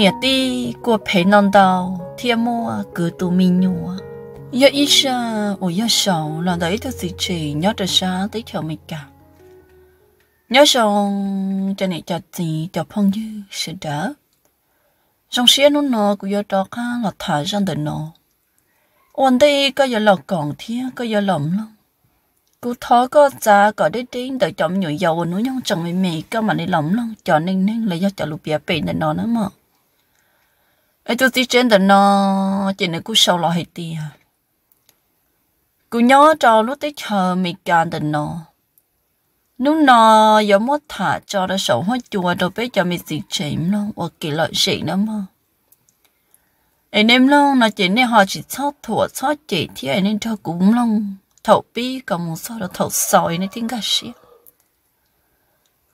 nhà ti của phải non đầu thiên mua cứ tụ mình nhua giờ ít sa ở giờ là đấy tôi chỉ nhớ ra sa tới chào mình cả nhớ xong cho này cho gì cho phong dư sẽ đỡ trong xe nó nó của giờ đó cả là thả ra để nó ổn có giờ là còn thiên có giờ lỏng lắm cú thó có giá có đế đến đợi chọn nhiều dầu nó nhông chẳng mày mày cơ mà này lỏng lắm cho nên nên là do cho lục bia bể để nữa mà ấy tôi tiếc trên đó nó chỉ nên cứ sâu lo hay đi à cứ nhớ cho lúc tiếc chờ mình cần đó nó lúc nó giờ mất thả cho nó sống hoa chùa đâu biết cho mình gì chém nó hoặc kỳ lợi gì nữa mà anh em lâu nó chỉ nên họ chỉ chót thua chót chỉ thì anh em cho cũng lâu thầu bi còn một số đó thầu sỏi nên tiếng gà shit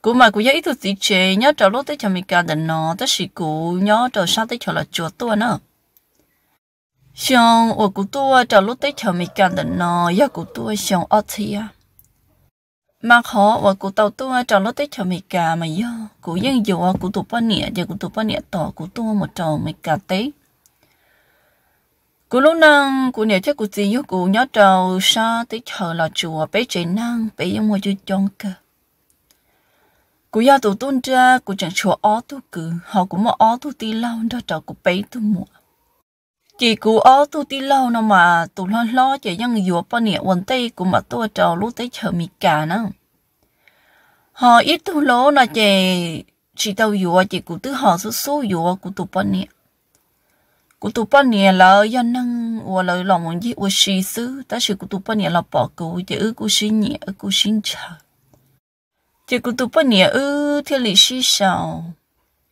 cú mà cú giấy tụt gì chế nhớ trò lúc tới cho mình cả đần nó tới sĩ cú nhớ trò sao tới cho là chùa tua nữa xong ở cú tua trò lúc tới cho mình cả đần nó giờ cú tua xong ở thia mà khó và cú tàu tua trò lúc tới cho mình cả mà giờ cú dân dù cú tụt bao nịa giờ cú tụt bao nịa tỏ cú tua một trò mình cả tới cú lúc năng cú nè chắc cú gì nhớ cú nhớ trò sao tới chờ là chùa bé chế năng bé giống mua chú chong cơ cú do tụ tuôn ra cú chẳng chùa ó tu cử họ cũng mà ó tu tí lâu đó trò cú bấy tu mua chỉ cú ó tu tí lâu nó mà tụ lo lo chỉ dân dùa bao nhiêu quần tây cú mà tua trò lúc tới chờ mì cả nè họ ít tu lố nó chỉ chỉ tàu dùa chỉ cú tứ họ số số dùa cú tụ bao nhiêu cú tụ bao nhiêu là do năng và lời lòng muốn gì và sĩ sư ta chỉ cú tụ bao nhiêu là bỏ cú chỉ cú sinh nhẹ cú sinh chờ chỉ cứ tụ bao nhiêu ư thiên lý sĩ sao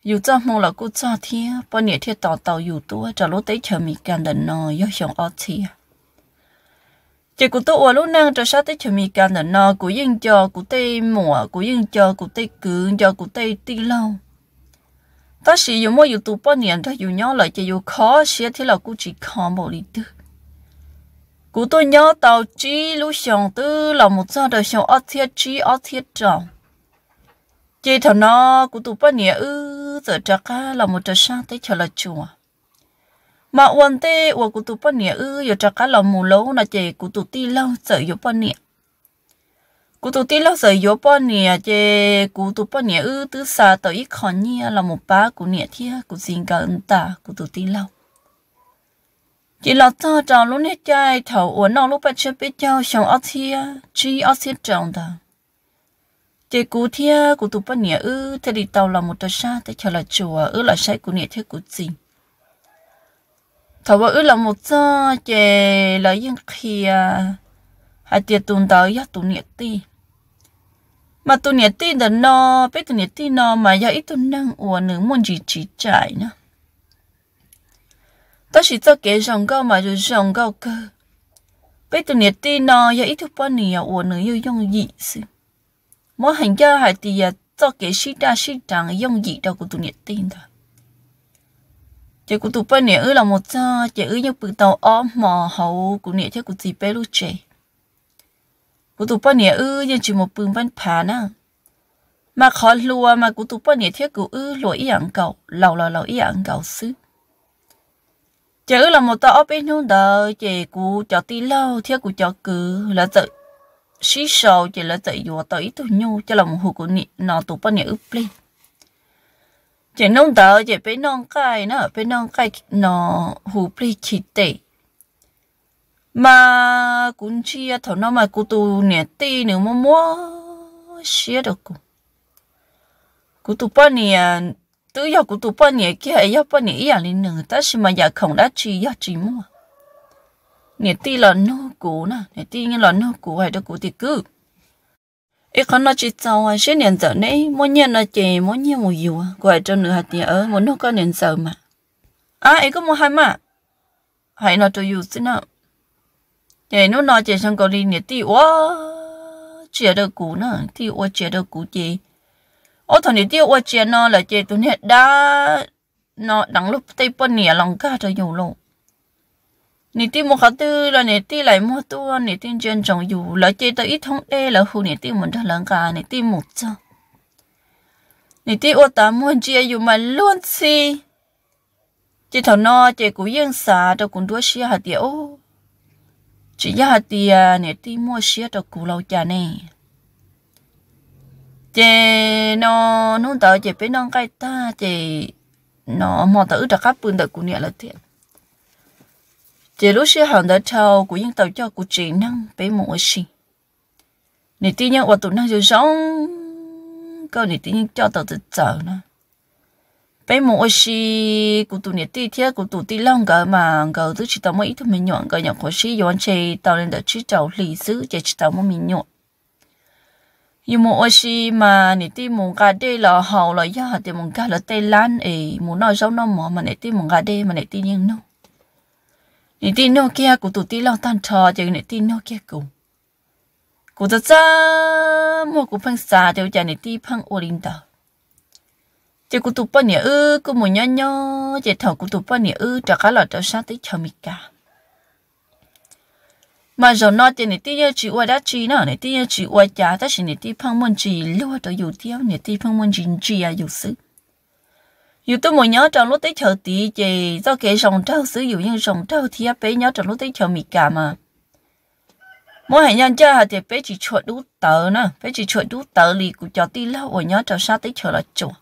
dù cho mong là cô cho thế bao nhiêu thế tàu tàu dù tua trả lối tới chờ mình càng đần nò do chồng ở thì chỉ cứ tụ ở lúc năng trả sát tới chờ mình càng đần nò của yên cho của tây mùa của yên cho của tây cứng cho của tây ti lâu ta sĩ dù mỗi dù tụ bao nhiêu ta dù nhỏ lại chỉ dù khó xía thì là cô chỉ khó một lý tư cú tôi nhớ tàu chi lúc xong tư là một giờ đời xong ở thiết chi ở thiết trọng chị thằng nó cũng tụp bao nhiêu ư giờ chắc là một trăm sáng tới chờ là chùa mà quan thế, và cũng tụp bao nhiêu ư giờ chắc là mù lâu là chị cũng tụp ti lâu sợ yếu bao nhiêu cũng tụp ti lâu sợ yếu bao nhiêu chị cũng tụp bao nhiêu ư từ xa tới ít khó nhiêu là một ba cụ nhiêu thia cụ xin cảm ân ta cũng tụp ti lâu chị lọt thơ tròn lúc nét trai thầu uốn nó lúc bắt chân biết nhau xong ớt thia chi ớt thia tròn ta chị cú thia cú tụ bận nhẹ ư thế đi tàu là một tờ sa thế chờ là chùa ư là sai cú nhẹ thế cú gì thảo vợ ư là một giờ chị là yên khi à hai tiệt tụn tàu ya tụ nhẹ ti mà tụ nhẹ ti là no biết tụ nhẹ ti no mà ya ít tụ năng uổng nữa muốn gì chỉ trải nữa ta chỉ cho kế rằng câu mà rồi rằng câu cơ biết tụ nhẹ ti no ya ít tụ bận nhẹ uổng nữa yêu dòng gì xưa mỗi hành cho hay thì cho cái sĩ đa sĩ chẳng dùng gì đâu của tụi nhiệt tin thôi chỉ của tụi bên này là một cho chỉ ư như bự tàu ôm mò hậu của nhiệt theo của gì bé lúc trẻ của tụi bên này ư như chỉ một bừng bên phá nè mà khó lùa mà của tụi bên này theo của ư lùa ý ăn cầu lầu lầu lầu ý ăn cầu xứ chỉ ư là một tàu ôm bên hông đời chỉ của chó tí lâu theo của chó cứ là tự sĩ sầu chỉ là tự dùa tới tôi nhu cho lòng hồ của nị nó tụ bao nhiêu lên, chỉ nông tờ chỉ bên nông cay nó bên nông cay nó hồ plin chỉ tệ mà cũng chỉ thọ nó mà cụ tụ nè tì nữa mà mua xía được cụ cụ tụ bao nhiêu tự do cụ tụ bao nhiêu kia ấy bao nhiêu ý à linh nữa ta xin mà giờ không đã chỉ giờ chỉ mua nè ti là nô cũ nè nè ti như là nô cũ hay đó cũ thì cứ ít khó nó chỉ sau à sẽ nhận giờ nấy mỗi nhân là chè mỗi nhân một dù của ai cho nửa hạt tiền ở muốn nó có nhận giờ mà à ấy có một hai mà hãy nó cho dù xin nó, chè nó nói chuyện sang có đi nè ti quá chè đó cũ nè ti quá chè đó cũ chè ô thằng nè ti quá chè nó là chè tụi hết đã nó đằng lúc tây bên nè lòng ca cho dù luôn 你啲冇好多啦，你啲嚟冇多，你啲真重要，來接到一通誒，來付你啲冇得兩家，你啲冇做，你啲我打冇只要咪亂試，只頭 nó chỉ cũng yên xả đâu cũng đua xe hạt điệu, chỉ 一下啲你啲 mua xe đâu cũng lâu chả nè, chỉ nó nung tàu chỉ bên nông cái ta chỉ nó mò tàu đã cắt bùn tàu cũng nhẹ là thiệt chỉ lúc xưa hàng đã thâu của dân tàu cho của chị năng bé một ở xì nị tí nhau và tụi năng rồi sống câu nị tí nhau cho tàu tự chở nữa bé một ở xì của tụi nị tí thế của tụi tí long gỡ mà gỡ thứ chỉ tàu mấy thứ mình nhọn gỡ nhọn của xì yon anh chị tàu lên đợi chỉ tàu lì xứ chỉ tàu mới mình nhọn nhưng mà ở mà nị tí mùng gà đê là hậu là ya thì mùng gà là tây lan ấy muốn nói sống nó mỏ mà nị tí mùng gà đê mà nị tí nhưng nó 你听诺基亚古土地浪单车，就你听诺基亚古，古在这么古碰啥就叫你地碰乌林岛，就古土半年二古木娘娘，就头古土半年二找个老找啥的瞧米家。mà rồi nó thì nè tiếc chỉ qua đã chỉ nó nè tiếc chỉ qua chả ta chỉ nè tiếc phong môn chỉ lúa đó dù tiêu nè tiếc phong môn chỉ chỉ à dù sức dù tôi muốn nhớ trong lúc tới chợ tí chị do cái sòng trâu sử dụng những sòng trâu thì bé nhớ trong lúc tới chợ mì cả mà mỗi hàng nhân chơi hạt thì bé chỉ chuột đút tờ nè bé chỉ chuột đút tờ lì của chợ tí lâu rồi nhớ trong sao tới chợ là chuột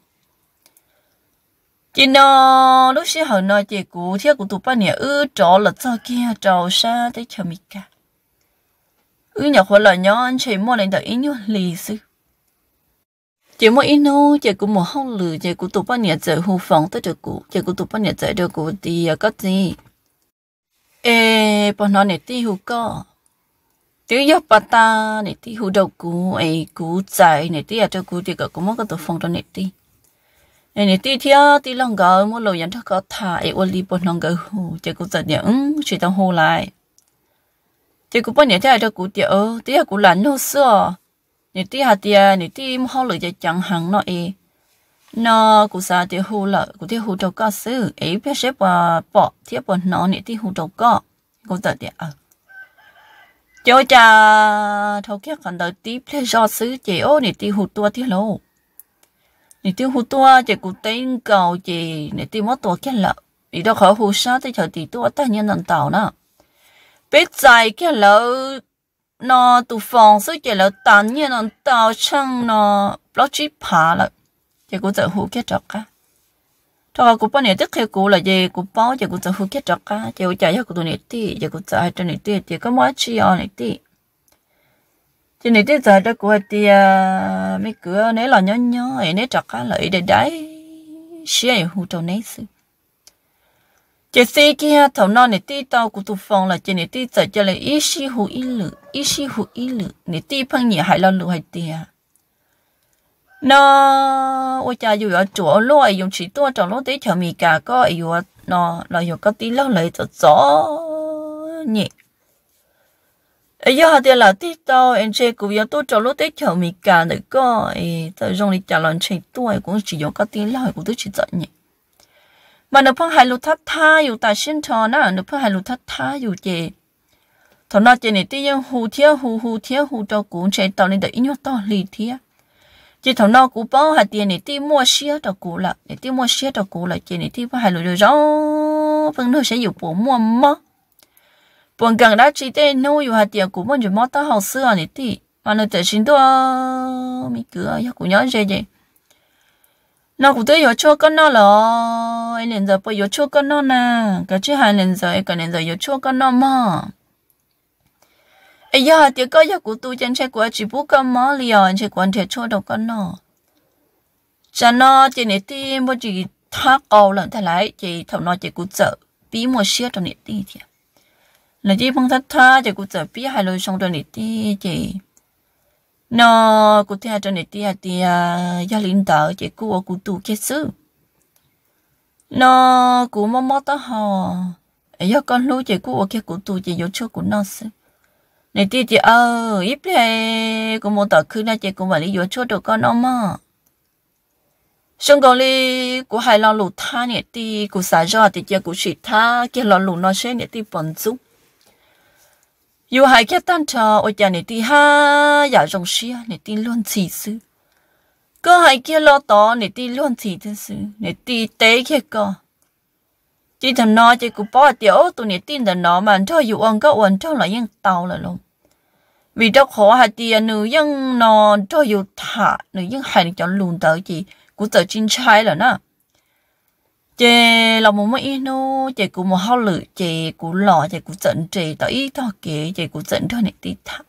chị nó lúc xưa hồi nói chị cụ thiết của tụi ba nè ư trọ là do kia trò xa tới chợ mì cả ư nhỏ khối là nhớ anh chị mua lên tờ ý nhớ lì sư chỉ mỗi ít nữa chỉ cũng một hông lử chỉ cũng tụ bao nhiêu giờ hô phòng tới được cụ chỉ cũng tụ bao nhiêu giờ được cụ thì có gì ê bọn nó này tí hô có tiểu yếu bà ta này tí hô đầu cụ ấy cụ chạy này tí à cho cụ thì có cũng mất cái tụ phòng đó này tí này này tí thia tí lòng gỡ một lầu dán thắc có thả ấy ôn li bọn nó gỡ hô chỉ cũng giật ứng chỉ tao hô lại chỉ cũng bao nhiêu giờ cho cụ tiểu tí à cụ lạnh hô xưa 你底下底，你底好了就讲行了诶。nó cụ sa thì hù lợ cụ thì hù đầu có sư ấy biết xếp bỏ bỏ thì bỏ nó nè thì đầu có cụ tớ thì ờ cho cha thâu kia còn đợi tí phía do sư chị ô nè thì tua thì lâu nè thì tua chị cụ tên cầu chị nè mất tua kia lợ ý đó khỏi hù sa thì chờ tí tua ta nhân tàu nè biết dài kia lợ nó tụ phòng số chuyện là tàn nhiên nó tao chân nó lo chỉ phá là chỉ cũng tự hữu kết trọc cả thôi cũng bao nhiêu tức khi cũng là gì cũng bao giờ cũng tự hữu kết trọc cả chỉ chạy cho cũng này tí chỉ cũng chạy cho này tí chỉ có mỗi chi ở này tí chỉ này tí giờ đó của thì à, mấy cửa nấy là nhớ nhớ ấy nấy trọc cả lại để đái xia hữu trâu nấy xí chỉ xe kia thầu non này tí tao cũng tụ phong là chỉ này tí giờ cho lại ít xí hủ ít lử ít xí hủ ít lử này tí phăng nhỉ hại lo lử hại tiền nó ôi cha dù ở chỗ lô ấy dùng chỉ tua trong lúc tí chờ mì cả có ấy dù nó là dù có tí lâu lấy cho gió nhỉ ấy giờ thì là tí tao anh chị cũng giờ tua trong lúc tí chờ mì cả nữa có ấy tao dùng đi trả lần chỉ tua cũng chỉ dùng có tí lâu cũng tức chỉ giận nhỉ mà nó phong hai lụt thắt tha dù tại xin thọ nó nó phong hai lụt thắt tha dù chè thọ nó chè này tuy nhiên hù thiê hù hù thiê hù cho cũng chạy tàu nên đợi nhau to lì thiê chỉ thọ nó cũng bao hạt tiền này tuy mua xe cho cũ là để tuy mua xe cho cũ là chè này tuy phong hai lụt rồi rõ phần nó sẽ dùng bộ mua mơ buồn gần đã chỉ tên nô dù hạt tiền cũng muốn dùng mơ ta học xưa này tuy mà nó tự xin tôi mi cửa ya cũng nhớ gì vậy nó cũng tới giờ chua con nó lo ai giờ bây giờ chua con nó nè cái chứ hai liền giờ cái liền giờ giờ chua con nó mà ai giờ thì có giờ tôi chân xe của chỉ bút mà liền chỉ quan thiệt chua đầu con nó cha nó chỉ nè tim bố chỉ thác cầu lợn thay lại chỉ thầu nó chỉ cú chợ bí mua xe trong nè ti thì là phong thắt tha chỉ cú chợ bí hai lối xong trong nè ti chỉ nó à, cụ thể cho này tia tia gia linh tờ chỉ cụ ở cụ tu kết sư nó cụ mò mò tao hò, do con lú chỉ cụ ở kia cụ tu chỉ vô chỗ cụ nó sư này tia tia ơ ít lệ cụ mò tờ khứ na chỉ cụ mà lý vô chỗ được con nó mà xong còn lý cụ hay lo lụ tha này tia cụ xả ra thì chỉ cụ xịt tha kia lo lụ nó sẽ này tia bẩn giúp 有还看单车，我家你的哈也容许啊，你的乱七事。có hai kia lo to nè ti luôn thì thế sự nè ti tế co chỉ thằng nó chỉ cũng bỏ à, tiểu tụi nè tin thằng nó mà cho dù ông có ông cho là ยัง tàu là luôn vì đó khó hai tia nữ ยัง nó cho dù thả nữ ยัง hai cho lùn tới gì cũng tới chính trái là na chị là một mấy nô chị cũng một hao lử chị cũng lò chị cũng giận chị tới ít thôi kì chị cũng giận cho này tí thắc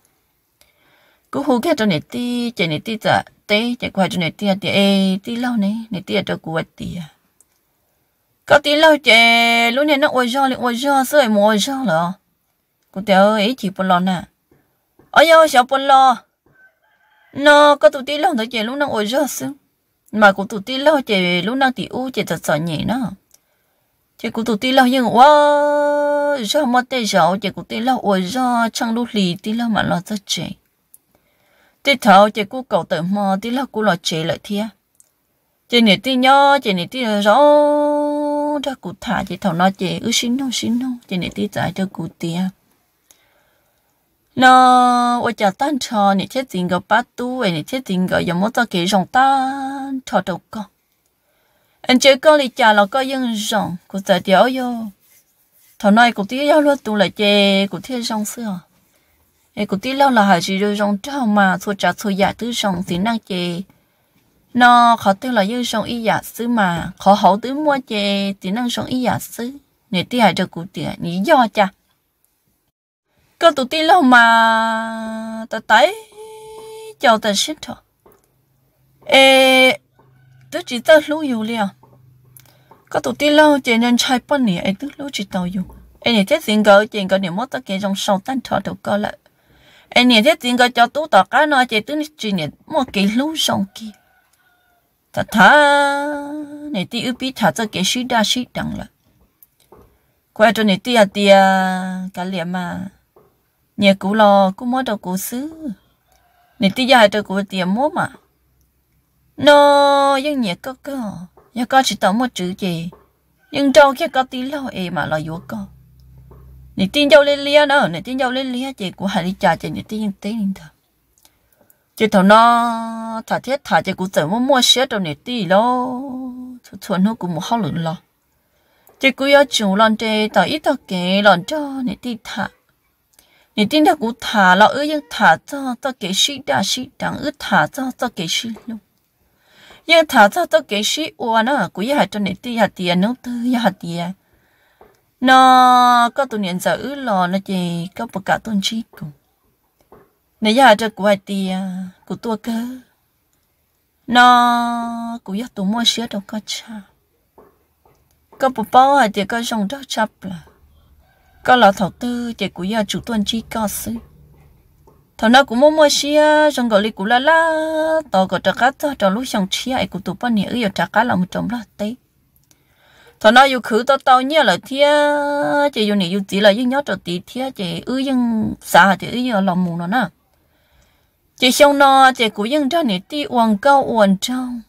cứ hú kia cho này tí chị này tí giờ tê chị qua cho này tí à, thì ê tí lâu này này tí cho cô tí à có tí lâu chị lúc này nó ôi do lại ôi do sưởi mùa ôi do rồi cô tớ ấy chỉ bận lo nè ôi do sợ bận lo nó có tụi tí lâu tới chị lúc nó ôi do sưng mà cũng tụt tí lâu chị lúc nào thì u chị thật sợ nhỉ nó chị cũng tụt tí lâu nhưng quá do mất tay giàu chị cũng tí lâu ôi do chẳng lúc lì tí lâu mà lo rất chị tí thầu chị cũng cầu tự mò tí lâu cũng lo chị lại thia chị nể tít nhó chị nể tít rõ ra cụ thả chị thầu nó chị ư xin nó xin nó chị nể tít giải cho cụ tiền nó ở chợ tan trò nè thiết tình gọi bắt tu nè thiết tình gọi giống một cái rồng tan trò đâu anh chơi con đi chợ là có những rồng của giờ điều yo thầu này cũng tiếc yêu luôn tu lại chơi cũng thiết rồng xưa ấy cũng tiếc lâu là hải chỉ được rồng trâu mà thua trả thua giả tứ rồng thì năng chơi nó khó tiếc là những rồng y giả xứ mà khó hậu tứ mua chơi thì năng rồng y giả xứ nè tiếc hải được cũng tiếc nhỉ do chả cơ tụi tin lâu mà ta tới cho ta ship thôi ê tớ chỉ tớ lưu dù liền à. cơ tụi tin lâu chỉ nên chạy bận nè ê tớ lưu chỉ tàu dù ê nè thế tiền gỡ chỉ có điểm mất tất cả trong sau tan thọ được cơ lại ê nè thế tiền gỡ cho tú tỏ cá nói chỉ tớ chỉ nè một cái lưu xong kia ta thà nè tí ưu bí thà cho cái ship đa ship đằng lại quay cho nè tia tia cái liền mà nhà cũ lò cũng mới đầu cũ xứ nè tí dài đầu cũ tiền mốt mà nó nhưng nhà có cơ nhà có chỉ tao một chữ gì nhưng trâu kia có tí lo ê mà lo yếu cơ nè tin dâu lên lia nữa nè tin dâu lên lia chị của hai đi trà chị nè tin tí nên thà chị thằng nó thà thiết thà chị cũng tưởng mua mua xe đâu nè tí lo thôi thôi nó cũng một hao lượng lo chị cũng yêu chủ lần chị tao ít tao kể lần cho nè tí thà 你听到古塔了，而用塔造造给谁打谁当，而塔造造给谁了？用塔造造给谁我呢？古也还做你第下第，侬第下第，那个多年在二了，那就个不搞东西古，你也这古还第呀，古多个，那古也多么些都个差，个不包啊，这个用到差不啦。có lọ thầu tư chạy của giờ chủ tuần chi có sư thầu nào cũng mua mua xia trong gọi li cũng la la tàu gọi trả cá cho trong lúc trong chia ai cũng tụ bao nhiêu ở trả cá là một trăm lát tê thầu nào yêu khử tao tao nhớ là thia chỉ yêu này yêu chỉ là yêu nhớ cho tí thia chỉ ư yên xa chỉ ư yên lòng mù nó nè chỉ xong nó chỉ cũng yên cho này tí uống cao uống trong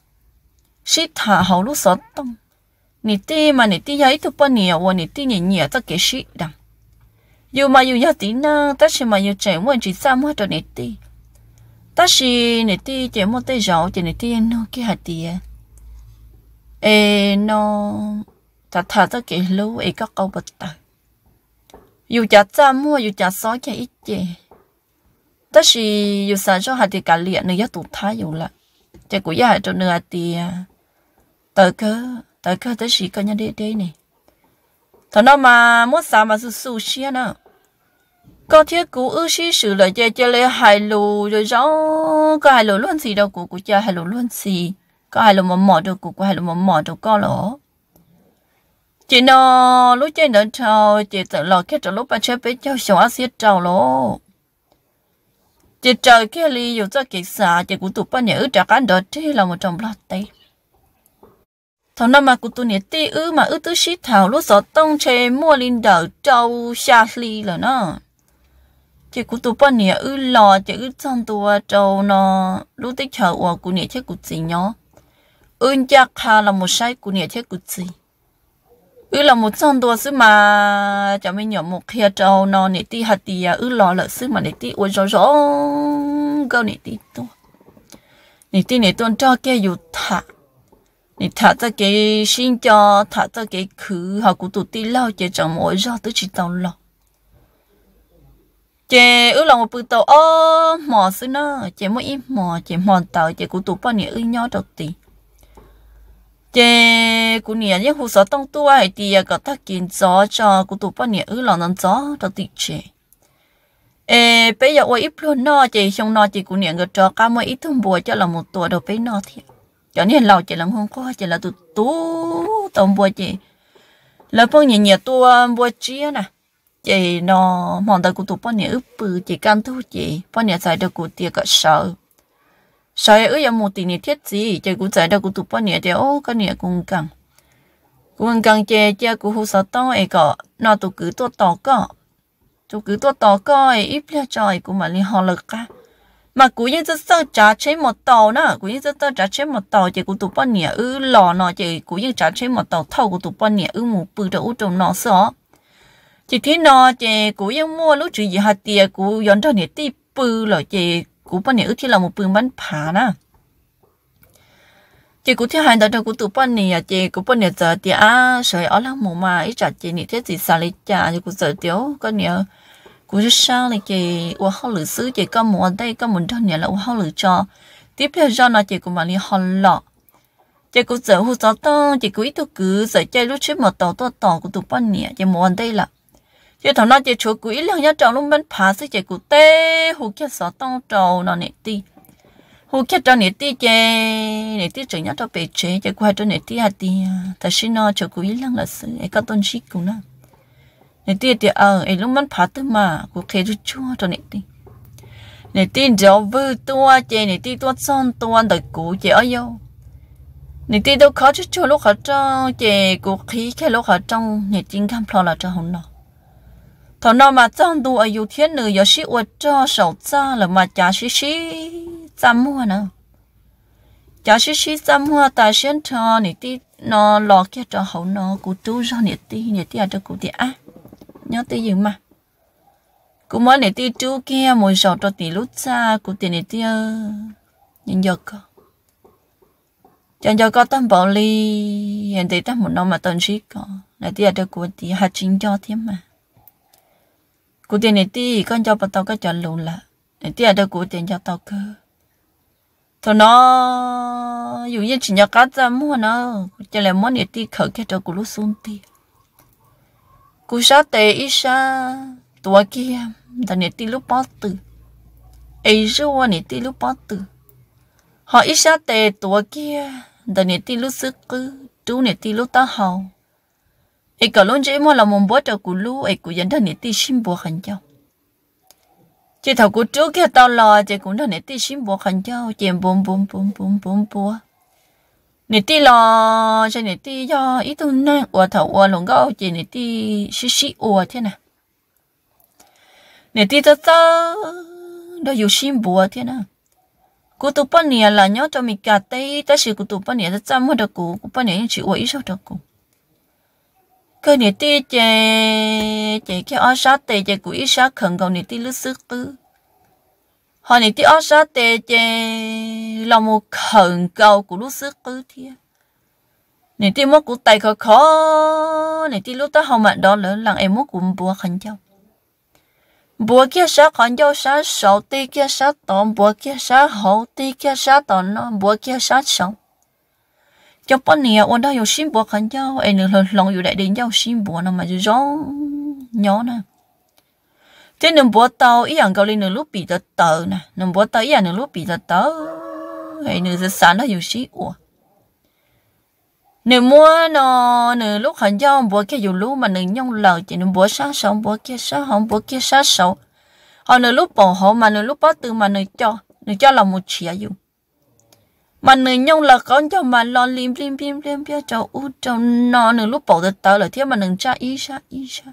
xí thả hậu lúc sợ tông này tí mà này tí ấy thu bao nhiêu à, uống này tí nhẹ nhẹ tất cái xí đằng dù mà dù giờ tí na ta chỉ mà dù trẻ muốn chỉ sao mua cho nết đi, ta chỉ nết đi chỉ mua tới giàu chỉ nít tí nó kia hạt tí ê nó ta thà ta kể lâu ấy các câu bật ta dù chả sao mua dù chả sói chả ít chè ta chỉ dù sao cho hạt tí cả liền nữa giờ tụt thái dù là chỉ của giờ cho nữa tí tờ cơ tờ cơ ta chỉ có nhân đây đây này thằng nó mà muốn sao mà su su xia nữa có thiết cú ư sĩ sử là chơi chơi lấy hai lù rồi rõ có hai lù luôn gì đâu cú của cha hai lù luôn gì có hai lù mà mỏ được, cú có hai lù mà mỏ được có lỗ chị nó lúc chơi nó trâu chị tự lo kết trở lúc bà chơi bé cháu xóa á xiết trâu lỗ chị trời kia ly dù cho kỳ xả chị cũng tụt ba nhớ trả cán đó thì là một trong lót tay thằng năm mà cụ tụi nè tê ư mà ư tứ xí thảo lúc sợ tông chê mua linh đầu trâu xa li là nó chị cũng tụ bọn nè ư lò chị ư trong tua trâu nó lúc tới chờ ủa của nè chết của gì nhó ư chắc hà là một sai của nè chết của gì, ư là một trong tua xứ mà cho mấy nhỏ một kia trâu nó nè tí hạt tí à ư lò lợ xứ mà nè tí ủa rõ rõ câu nè tí tu, nè tí nè tuần cho cái u thả nè thả cho cái sinh cho thả cho cái khứ họ cũng tụ tí lao chị chồng mỗi rõ tới chỉ tao lòng chị ư lòng một bự tàu ơ mò xí nó chị mới im mò chị mò tàu chị cũng tụ bao nhiêu ư nhau đầu tì chị cũng nhiều những hồ sơ tông tua hay thì à, có thắc kiến gió cho cũng tụ bao nhiêu ư lòng nó gió đầu tì chị ê bây giờ ôi ít luôn nó chị xong nó chị cũng nhiều người cho cả mới ít thùng bùa cho là một tuổi đầu bây nó thì cho nên lâu chị làm không có chị là tụ tụ tổng bùa chị là phong nhiều nhiều tua bùa chia nè chị nó mòn tới cũng tụ bao nhiêu bự chị căn thu chị bao nhiêu giải được của tiệc cả sợ sợ ấy giờ một tỷ nhiêu thiết gì chị cũng giải được của tụi bao nhiêu thì ô cái nhiêu cũng căng cũng căng chị chị cũng hồ sơ to ấy cả nó tụi cứ to to cả tụi cứ to to cả ấy ít là trời cũng mà liên họ lực cả mà cũng như rất sợ trả chế một tàu nữa cũng như rất sợ trả chế một tàu chị cũng tụi bao nhiêu ư lò nó chị cũng như trả chế một tàu thâu của tụi bao nhiêu ư một bự được u trồng nó sợ chị thấy nó chị cú em mua lúc chị gì hạt tiền cú yon cho nè tí bự rồi chị cú bận nè ước thì là một bự bắn phá nè chị cú thấy hai đợt cú tụ bận nè à, chị cú bận nè giờ thì à sợi áo lăng mồ mà ít chặt chị nè thế gì xả lấy chả chị cú giờ tiếu con nè cú rất sao này chị qua hao lử xứ chị có một đây có một cho nè là qua hao lử cho tiếp theo do nó chị cú mà đi hao lọ chị cú giờ hú gió to chị cú ít tụ cứ giờ chơi lúc trước mà tàu to tàu cú tụ bận nè à, chị một đây là giờ thằng nó giờ chỗ quỷ là nhớ trong lúc mình phá sức chạy cụ tê hù kia sợ tông trâu nó nè ti hù kia trâu nè ti chè nè ti chơi nhớ trâu bể chế chạy qua trâu nè ti hạt ti à. thật sự nó chỗ quỷ là là sự ấy có tôn chỉ cũng nè nè ti thì ờ ấy lúc mình phá tư mà cụ khé chú chua trâu nè ti nè ti gió vư tua chè nè ti tua son tua đời cũ chè ở đâu nè ti đâu khó chút chua lúc khó trong chè cụ khí cái lúc khó trong nè tin cam lo là cho hồn nào thọ nó mà trong tu ở dù thiên nữ giờ sĩ uất cho sầu cha là mà cha sĩ sĩ chăm mua nữa cha sĩ sĩ chăm mua tại xuyên thọ nị tí nó lo kia cho hậu nó cụ tu cho nị tí nị tí ở cho cụ tí à nhớ tí gì mà cụ mới nị tí tu kia mỗi sầu cho tí lúc xa cụ tiền nị tí nhưng giờ có chẳng cho có tâm bảo ly hiện tại tâm một nó mà tận sĩ có nị tí ở cho cụ tí hạt chính cho thêm mà cụ tiền này tí con cho bà tao cái chọn lùn là này tí ở đâu cụ tiền cho tao cơ thôi nó dù như chỉ nhớ cá ra mua nó chỉ là món này tí khởi cái cho cụ lúc xuống tí cụ sao tệ ít sa tua kia đàn này tí lúc bao tử ấy rồi này tí lúc bao tử họ ít sa tệ tua kia đàn này tí lúc sức cứ chú này tí lúc ta hầu ai cả luôn chỉ mua là muốn bớt cho cụ lú ai cụ dân thân nét ti xin bố khẩn cho chỉ thầu cụ trước kia tao lo chỉ cũng thân nét ti xin bố khẩn cho chị bùm bùm bùm bùm bùm bùa nét ti lo cho nét ti cho, ít tu nè ủa thầu ủa lồng gạo chỉ nét ti xí xí ủa thế nè nét ti tao tao đó dù xin bùa thế nè cụ tụp bận nè là nhớ cho mình cả tay ta chỉ cụ tụp bận nè ta chăm mua được cụ cụ bận nè chỉ ủa ít sao được cụ cơ nè ti chè chè cái ở sát tè chè của sát khẩn cầu nè ti lướt sức tư họ nè ti ở sát tè chè là một khẩn cầu của lướt sức tư thi nè ti mất của tay khó khó nè ti lúc ta họ mặn đó lớn lặng em mất của bùa khẩn châu bùa kia sát khẩn châu sát sầu tê kia sát tòn bùa kia sát hậu tê kia sát tòn nó bùa kia sát sầu cho bọn nè ôn đó yêu xin bùa khăn nhau anh nữa lòng yêu đại đến giao xin bùa nó mà chứ gió nhỏ nè thế nên bùa tao, ý ăn gọi lên nữa lúc bị tờ tờ nè nên bùa tao, ý ăn nữa lúc bị tờ tờ em nữa giờ sáng đó yêu ủa nếu mua nó nếu lúc hành giao bữa kia dù lúc mà nếu nhông lờ chỉ nên bữa sáng sống bữa kia sáng không bữa kia sáng sống họ ờ, nếu lúc bỏ họ mà nếu lúc bắt từ mà nếu cho nếu cho là một chia dù mà nửa nhung là con cho mà lo lim lim lim lim bia cho u cho nó nửa lúc bỏ được tao là thiếu mà nửa cha ý cha ý cha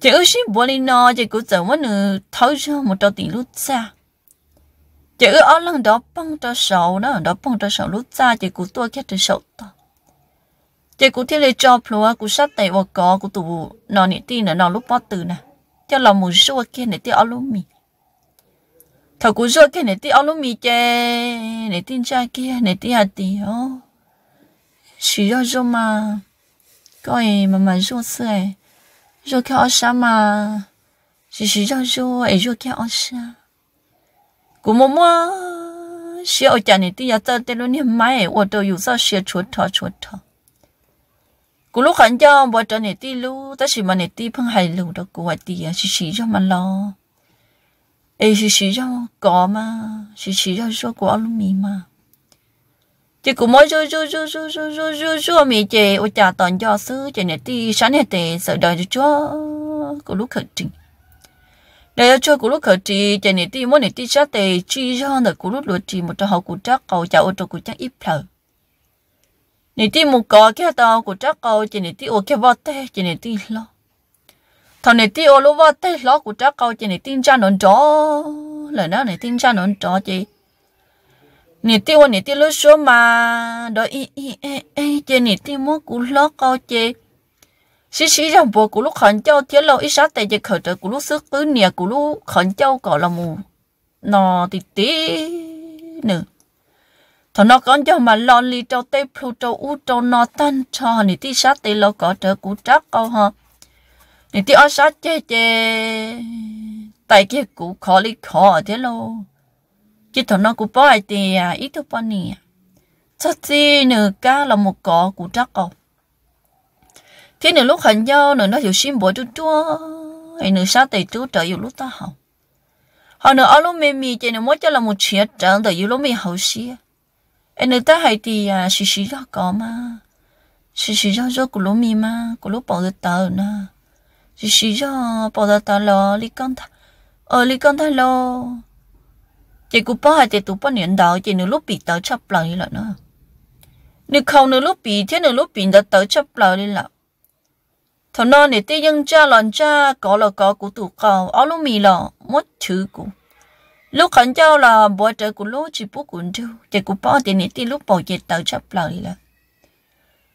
chỉ ước xin bỏ đi nó chỉ cũng chẳng muốn nửa thấu cho một trò tiền lúc xa chỉ ước ở lần đó bông cho sầu đó đó bông cho sầu lúc xa chỉ cứ tôi khét cho sầu to chỉ cứ thế này cho plua cũng sát tay vào có cũng tụ nó nị tin là nó lúc bỏ từ nè cho lòng mù xua kia này tiêu alumi thầu cú rơi cái này tí áo lông mì chè này tin cha kia này tí hạt tí ó chỉ do do mà coi mà mà do xưa do kia áo sa mà chỉ chỉ do do ấy do kia áo sa cú mồm mồm xia ở nhà này tí giờ tao tao luôn niệm mai ở đâu yêu sao xia chuột thò chuột thò cú lúc khẩn cho bỏ cho này tí lú, ta chỉ mà này tí phăng hải lú đó cú hoài tí à chỉ chỉ cho mà lo 诶，是是叫 có mà 是是叫说过路米嘛 chứ cũng mới rồi rồi rồi rồi rồi rồi rồi rồi mẹ chị ôi chà toàn do sư chị này đi sáng này thì sợ đời cho chúa của lúc khởi trình đời cho của lúc khởi trình chị này đi mỗi này đi sáng thì chi cho được của lúc luật trình một trò học của trắc cầu chào ôi trò của trắc ít thở này đi một có cái tao của trắc cầu chị này đi ôi cái vót thế chị này đi lo thằng này tiêu lúc vợ tê lọ của cháu câu chị này tin cha nón chó lời nói này tin cha nón chó chị nè tiêu nè tiêu lúc số mà đó y y e e chị nè tiêu mua của lọ câu chị xí xí rằng bộ của lúc khẩn châu thiếu lâu ít sát tệ chị khởi trợ của lúc sức cứ nè của lúc khẩn châu cỏ là mù nò tí tí nữa thằng nó con cho mà lo li cho tê phu cho u cho nó tan cho nè tí sát tệ lâu cỏ trợ của chắc câu ha 你第二啥姐姐，大姐姑考虑考的喽，这头那姑包爱的呀，一头包你，这次你家了么搞姑扎哦，thế à, nữa lúc hành nhau nữa nó hiểu xin bố chú chúa hay nữa sao tay chú trở yêu lúc ta học họ nữa ở lúc mềm mì chơi nữa mỗi cho là một chuyện trận tại lúc mì hậu xia em nữa ta hay thì à xì xì ra có mà xì xì ra rốt của lúc mì mà của lúc bỏ được tờ nữa chỉ chỉ cho bỏ ra ta lo li con ta ờ li con ta lo chị cũng bỏ hai tiền tụ bỏ niệm đạo chị nửa lúc bị tớ chấp lại là nữa nửa không nửa lúc bị thế nửa lúc bị đã tớ chấp lại đi là thằng nó nửa tê cha lần cha có là có của tụ cầu ở lúc mì là mất chữ của lúc khẩn cho là bỏ trợ của lúc chỉ bố cũng chưa chị cũng bỏ tiền nửa tê lúc bỏ chị tớ chấp lại là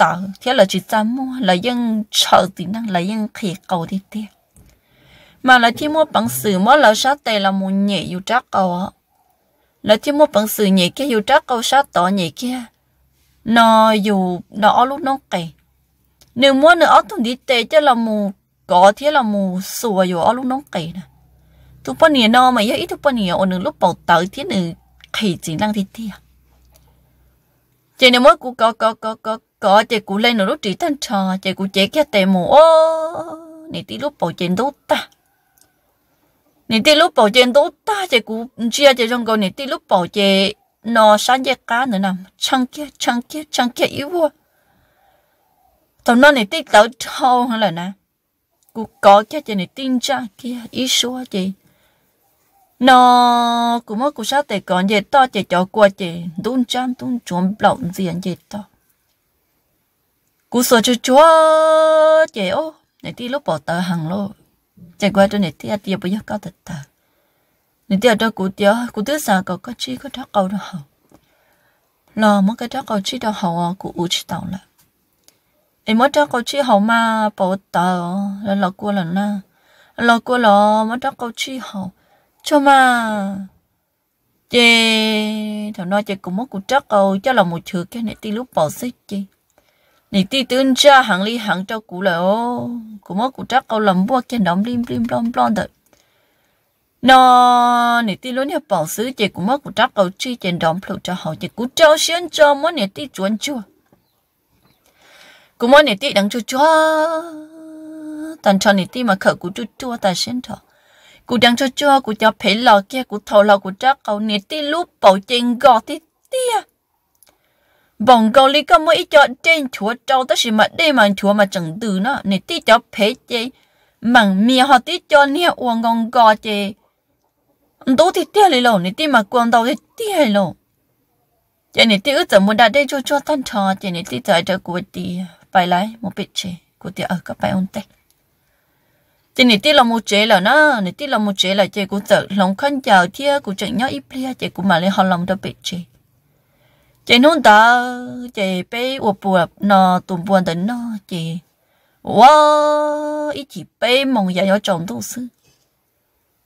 tờ thế là chỉ ta mua là dân chờ tí năng là dân khỉ cầu đi tiếp mà là chỉ mua bằng sử mua là sát tề là một nhẹ yêu trắc cầu là chỉ mua bằng sử nhẹ kia yêu trắc cầu sát tỏ nhẹ kia nó dù nó lúc nó kì nếu mua nữa tôi đi tề cho là một có thế là một sùa dù ở lúc nó kì nè tôi bao nhiêu nó mà ít tôi bao nhiêu ở lúc bảo tới thế nửa khỉ chỉ năng thì tiếc chỉ nếu mỗi cú có có có có có chị cụ lên nó lúc chỉ thân trò chị cụ chế kia tệ mù ô nè tí lúc bảo chuyện tốt ta nè tí lúc bảo chuyện tốt ta chị cụ chia chị trong câu nè tí lúc bảo chị nó sáng giờ cá nữa nè chăng kia chăng kia chăng kia yếu quá tao nói nè tí tao thâu hả là nè cụ có kia chị nè tin cha kia ý số chị nó cũng mất cụ sát tệ còn gì to chị cho qua chị đun chăn đun chuồng lộn diện gì to cú sổ chú chúa chị ô này tí lúc bỏ tờ hàng lô chạy qua cho này tí à, tia à bây giờ có thật tờ này tí ở à đó cú tia cú tia sao có có chi có trắc cầu đâu hậu lo mất cái trắc cầu chi đâu hậu à cú u chi tàu là em mất trắc cầu chi hậu mà bỏ tờ là lo cua là na lo cua lo mất trắc cầu chi hậu cho mà chị thằng nói chị cũng mất cú trắc cầu cho là một chữ cái này tí lúc bỏ xích chị 你弟蹲着行李行着鼓了哦，古么古着高冷不见冷冰冰冰冰的。nó nè tí luôn nhập bảo sứ chị cũng mất của trắc cầu chi trên đom phụ họ chị cũng cho xuyên cho món nè tí chuẩn chua cũng món nè tí đắng chua chua tần cho nè tí mà khở của chua chua tần xuyên cho cụ đắng chua chua cụ cho phê lò kia cụ thầu lò cụ trắc cầu nè tí lúc bảo trên gò tí tia bằng cầu lý có mỗi cho trên chúa trâu tất sự mà đi mà chúa mà chẳng từ nó nè tí cho phê chê mảng mía họ tí cho nè uống ngon gò chê đủ thì tiếc lý lộ nè tí mà quan đầu thì tiếc lộ chê nè tí ước chẳng muốn đạt đây cho cho tan trò chê nè tí giải cho của tí phải lái một bịch chê của tí ở các bài ông tech chê nè tí là một chế là nó nè tí là một chế là chê của tự lòng khăn chờ thia của chẳng nhớ ít plia chê của mà lấy họ lòng đó bịch chê chị nôn ta chị bé ô bùa nó tụm buồn đến nó chị wow ít chị bé mong giờ nhớ chồng tu sư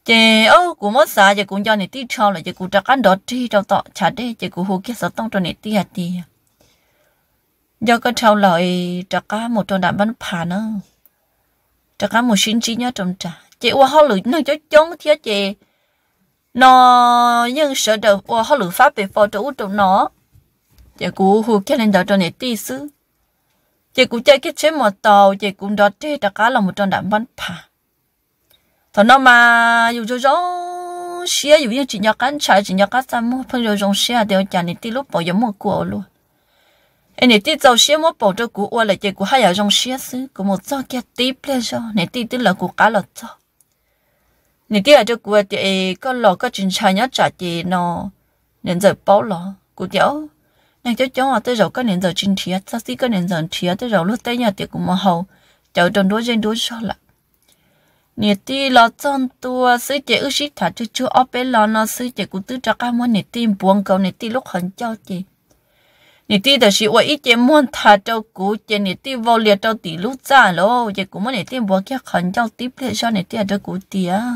chị ô cũng mất xa chị cũng cho này tí cho là chị cũng chắc ăn đó đi trong tọt chả đi chị cũng hồ kia sợ tông cho này tí hạt đi giờ có trao lời chắc cả một trong đạm bắn phà nữa chắc cả một xin chỉ nhớ trong trà chị ô họ lử nó cho chống thiết chị nó nhưng sợ đầu ô họ lử pháp về phò trụ trụ nó chị cụ hù cái lên đó cho nè tí xứ chị cụ chơi cái chế mò tàu chị cụ đó chế đã cá là một trong đạn bắn phà thọ nó mà dù cho rõ xía dù như chị nhặt cán chạy chị nhặt cán xăm phân rồi dùng xía đều chả nè tí lúc bỏ giống một cụ luôn anh nè tí dầu xía mất bỏ cho cụ qua là chị cụ hay ở dùng xía xứ cụ một cho kia tí ple cho nè tí tức là cụ cá lọt cho nè tí ở cho cụ thì có lọ có chuyện chạy nhớ trả chị nó nên giờ bảo lọ cụ tiểu nên cháu cháu mà tới rồi có nền giờ chín thía sao xí có nền giờ thía tới rồi lúc tới nhà tiệc cũng mà hầu cháu đồn đuôi trên đuôi sao lại nè ti lo chân tua sư chị ư sĩ thả chú chú ở bên lo nó sư chị cũng tư cho cái món nè ti buồn cầu nè ti lúc hận cho chị nè ti đó sĩ vậy chị muốn thả cho cú chị nè ti vô liệt cho tỷ lúc già lo chị cũng muốn nè ti buồn kia hận cháu tiếp để cho nè ti cho cụ ti à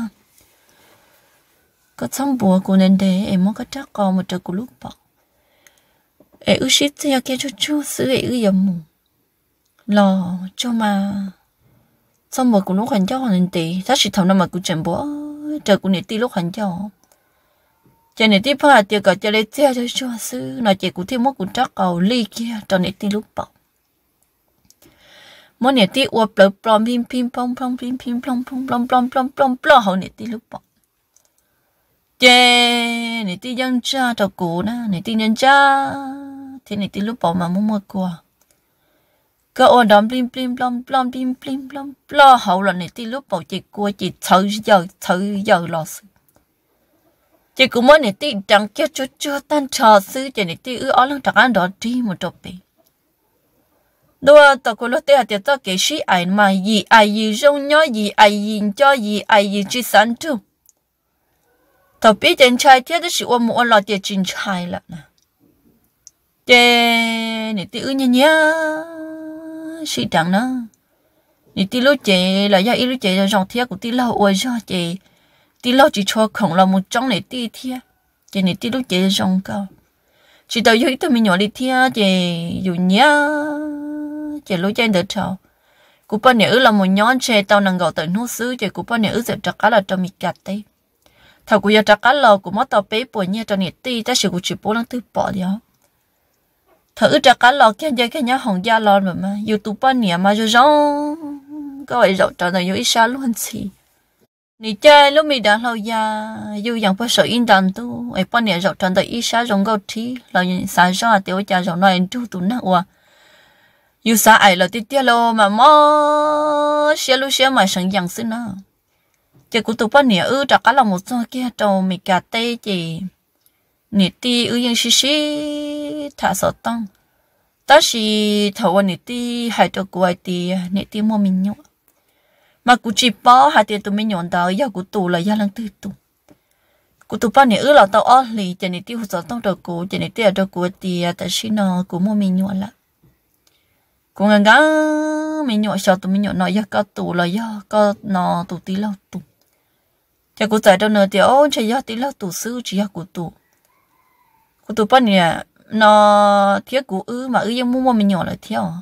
có xong buồn của nền để em muốn có chắc còn một trợ cú lúc bọc u 에 으시 태야게 초초 쓰에 으염무 lò cho mà xong mà cũng lúc hành cho hành tì ta chỉ thầm năm mà cũng chẳng bỏ trời cũng nể tì lúc hành cho cho nể ti phải tiêu cả cho lấy tiêu cho cho sư nói chị cũng thêm mất cũng chắc cầu ly kia cho nể ti lúc bỏ mỗi nể ti uop lỡ plom pim pim plom plom pim pim plom plom plom plom plom plom plom hậu nể tì lúc bỏ chê nể tì dân cha cho cụ na nể tì nhân cha thế này tí lúc bỏ mà muốn mua cua cơ ôn đón blim blim blom blom blim blim blom lo hậu là này tí lúc bỏ chị cua chị thử giờ thử giờ lo sự chị cũng mới này tí chẳng kia chưa chưa tan trò sư chị này tí ư ó lăng chẳng ăn đó đi một trộm bị đua tao có lúc tết tiết tao kể sĩ ai mà gì ai gì rong nhó gì ai gì cho gì ai gì chỉ sẵn chung tao biết đến trai tiết đó là một loại tiết chính trai là nè chê nị tí ư nhá nhá sĩ chẳng nó nị tí lô chê là do ít lô chê là dòng thiệt của tí lâu ôi do chê tí lâu chỉ cho khổng là một trong nị tí thiệt chê nị tí lô chê là dòng cao chỉ tao yêu tụi mình nhỏ đi thiệt chê dù nhá chê lô chê đỡ chào cú ba nè là một nhóm chê tao nàng gọi tới nô sư chê cú ba nè ư sẽ trắc cá là cho mình gạt đấy thằng cú giờ trắc cá lò cú mất tao bé bồi nhẹ cho nị tí ta sẽ cú chỉ bố lăng tư bỏ đi không thử cho cá lò kia giờ cái nhà hồng gia lò mà mà yêu bao nhiêu mà cho rong có vậy rồi trở thành yêu ít xa luôn gì nị chơi lúc mình đã lâu ya yêu rằng phải sợ yên đàn tu ấy bao nhiêu rồi trở thành ít xa rong gấu thí là những sáng à tiểu cha rồi nói chú tu nát quá yêu xa ấy là tiếc tiếc mà mò xe lu xe mà sẵn dặn xin nữa chỉ cũng tụ bao nhiêu ư trả cá lò một số kia trâu mình cả tê chỉ 你的有用是是他所当，但是头我你的还得过的，你的莫名用，嘛估计包还得都没用到，要古多了要能得多。cụ tụp bao nhiêu là tao ăn lì cho nên tiêu giờ tao được cụ cho nên tiêu được cụ thì tại sao nó cụ mua mình nhọn lắm cụ ngang mình nhọn sao tụi mình nhọn nó giờ có tụ là giờ nó tụ tí lâu tụ cho tại đâu nữa thì ôn chơi giờ tí lâu tụ sư chỉ giờ cụ tụ 我都半年 nó thiết cũ ư mà ư ยัง mua mua mua mình nhỏ là theo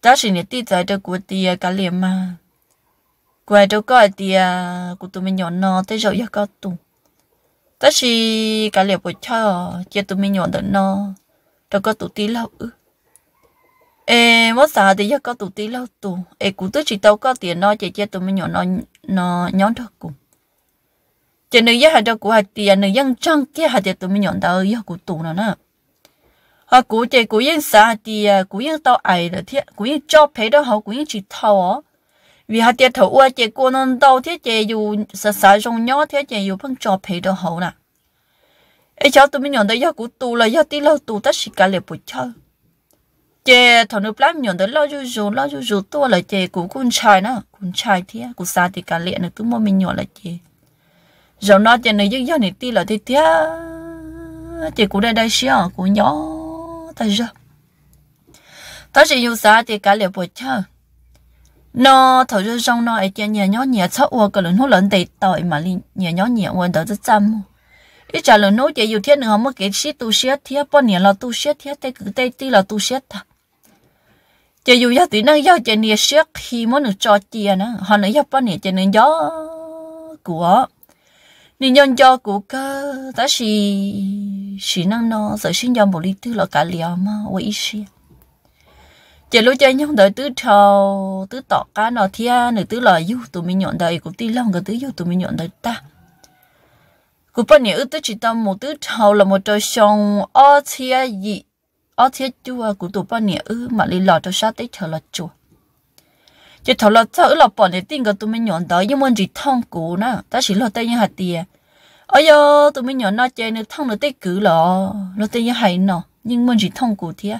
ta chỉ nên tí giải được của tia cả liền mà quay đâu có tia của tụi mình nhỏ nó tới rồi giờ có tụ ta chỉ cả liền của cho chia tụi mình nhỏ được nó đâu có tụt tí lâu ư ê mất sao thì giờ có tụ tí lâu tụ ê cũng tôi chỉ tao có tiền nó chỉ chia tụi mình nhỏ nó nó nhóm thật cùng chỉ nữ giá hạt cho cụ hạt tiền nữ dân trăng kia hạt tiền tụi mình nhận đầu yêu cụ tụ nó nè họ cụ chỉ cụ yên sa thì cụ yên tao ai rồi thiệt, cụ yên cho phê đó họ cụ yên chỉ thâu vì hạt tiền thâu qua chỉ cô non đầu thế chỉ dù sợ sợ trong nhỏ thế chỉ dù phân cho phê đó họ nè ấy cháu tụi mình nhận đầu yêu cụ tụ là yêu tí lâu tụ tất cả cả lại bụi chơi chị thằng nữ lắm nhận tới lâu chú chú lo chú chú tôi là chị cũng con trai nữa con trai thiệt cũng sa thì cả liệt nữa tụi mua mình nhận là chị rồi nó chỉ này giống này ti là thế thế chỉ cũng đây đây xia cũng nhỏ ta giờ ta chỉ yêu xa thì cả liệu bồi chơi nó thầu cho rong nó ấy chơi nhẹ nhỏ nhẹ sốt ua cái lần hút lần tệ tội mà liền nhẹ nhỏ nhẹ ua đỡ rất chăm ít trả lời nói chỉ yêu thiết nữa mà cái xí tu xí thiết bao nhiêu là tu xí thiết tây cứ tây ti là tu xí ta chỉ yêu gia tùy năng gia chơi nhẹ xí khi muốn được cho tiền à nữa họ nói gia bao nhiêu chơi nên gió của nên nhân cho cụ cơ ta xì xì năng nó sợ xin cho một ly tư là cả liều mà quậy xì chỉ lúc chơi nhông đời tứ thầu tứ tọt cá nọ thia nửa tứ là yêu tụi mình nhọn đời cũng tí lòng cái tứ yêu tụi mình nhọn đời ta cụ bên này ước tứ chỉ tâm một tứ thầu là một trời sông ở thia gì ở thia chua cụ tụi bên này ước mà lý lọ cho sát tết chờ là chùa chỉ thầu là thầu là bọn này tin cái tụi mình nhọn đó nhưng mà chỉ thông cũ nè ta chỉ là tay như hạt tiền ôi yo tụi mình nhọn nó chơi nữa thông nữa tay cũ lọ là tay như hay nọ nhưng mà chỉ thông cũ thiệt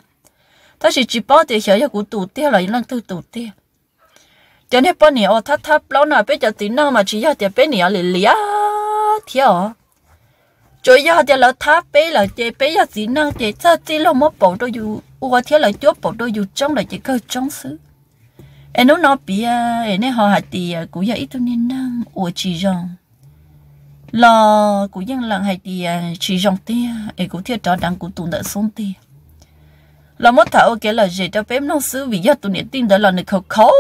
ta chỉ chỉ bao tiền hiểu cho cũ tụt thiệt là những lần tư tụt thiệt cho nên bọn này ở thắt nào bây giờ tí nào mà chỉ giờ tiền bên này lì lì á thiệt à cho giờ tiền là bây là chơi bây giờ tí nào chơi sao chỉ là một bộ đôi dù ủa thiệt là chúa bộ đôi dù trong là chỉ cơ trong xứ em nó nó bia em nó họ hạt thì à, cú giờ ít thôi nên năng ủa chỉ rằng lo cú dân làng hay thì à, chỉ rằng tia em à, cú thiệt đó đang cú tụng đỡ sống tia lo mất thở cái là gì cho phép nó xứ vì giờ tụi niệm tin đó là nực khâu khẩu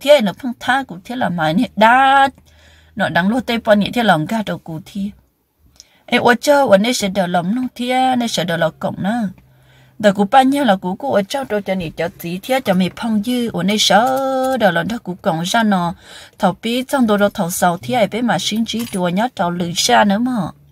thế là phong tha cũng thế là mày niệm đa nó đang lo tây bọn niệm thế lòng ga đầu cú thi em ủa chơi ủa nên sẽ đỡ lòng nó thế nên sẽ đỡ lòng cổng nữa đợt cú ba nhau là cú cú ở trong đó cho nị cho tí thiết cho mình phong dư ở nơi sở đó là nó cú còn ra nó thầu bí trong đó đó thầu sầu thiết ấy bé mà sinh trí đùa nhát thầu lử ra nữa mà